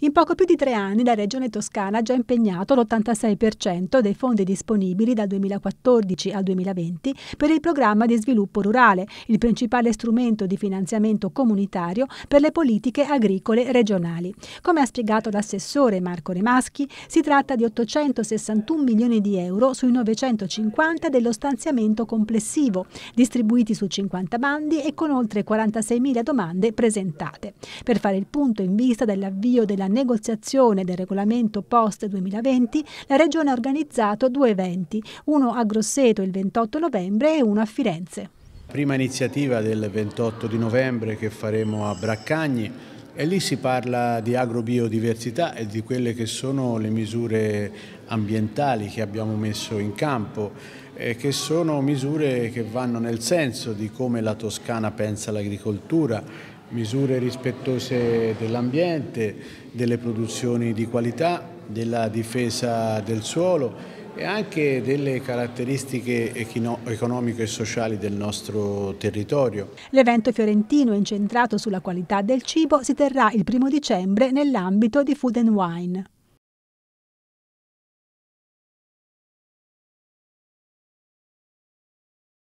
In poco più di tre anni la Regione Toscana ha già impegnato l'86% dei fondi disponibili dal 2014 al 2020 per il programma di sviluppo rurale, il principale strumento di finanziamento comunitario per le politiche agricole regionali. Come ha spiegato l'assessore Marco Remaschi, si tratta di 861 milioni di euro sui 950 dello stanziamento complessivo, distribuiti su 50 bandi e con oltre 46.000 domande presentate. Per fare il punto in vista dell'avvio della nella negoziazione del regolamento post 2020, la Regione ha organizzato due eventi, uno a Grosseto il 28 novembre e uno a Firenze. Prima iniziativa del 28 di novembre che faremo a Braccagni e lì si parla di agrobiodiversità e di quelle che sono le misure ambientali che abbiamo messo in campo, che sono misure che vanno nel senso di come la Toscana pensa all'agricoltura misure rispettose dell'ambiente, delle produzioni di qualità, della difesa del suolo e anche delle caratteristiche economiche e sociali del nostro territorio. L'evento fiorentino incentrato sulla qualità del cibo si terrà il primo dicembre nell'ambito di Food and Wine.